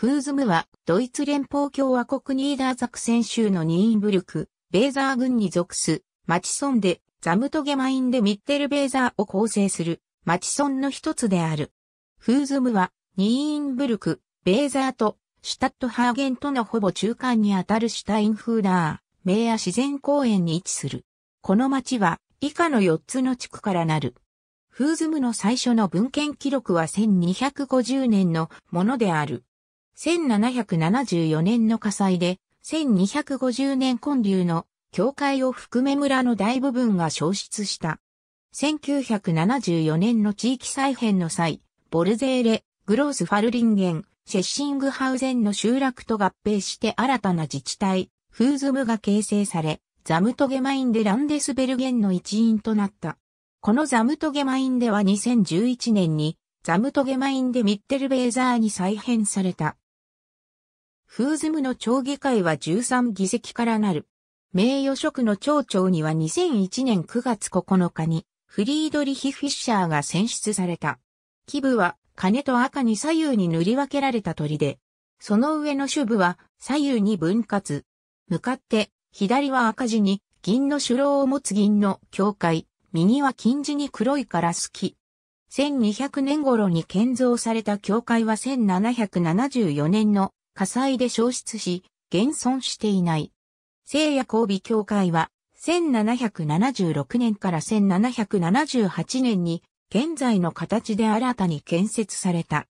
フーズムは、ドイツ連邦共和国ニーダーザクセン州のニーンブルク、ベーザー軍に属す、マチソンで、ザムトゲマインでミッテルベーザーを構成する、マチソンの一つである。フーズムは、ニーンブルク、ベーザーと、シュタットハーゲンとのほぼ中間にあたるシュタインフーダー、名や自然公園に位置する。この町は、以下の4つの地区からなる。フーズムの最初の文献記録は1250年のものである。1774年の火災で、1250年混流の教会を含め村の大部分が消失した。1974年の地域再編の際、ボルゼーレ、グロースファルリンゲン、セッシングハウゼンの集落と合併して新たな自治体、フーズムが形成され、ザムトゲマインでランデスベルゲンの一員となった。このザムトゲマインでは2011年に、ザムトゲマインでミッテルベーザーに再編された。フーズムの町議会は13議席からなる。名誉職の町長には2001年9月9日にフリードリヒ・フィッシャーが選出された。基部は金と赤に左右に塗り分けられた鳥で、その上の主部は左右に分割。向かって左は赤字に銀の首楼を持つ銀の境界、右は金字に黒いから好き。1200年頃に建造された教会は1774年の火災で消失し、現存していない。聖夜交尾教会は、1776年から1778年に、現在の形で新たに建設された。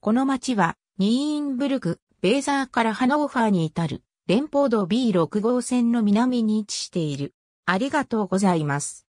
この町は、ニーンブルク、ベーザーからハノーファーに至る、連邦道 B6 号線の南に位置している。ありがとうございます。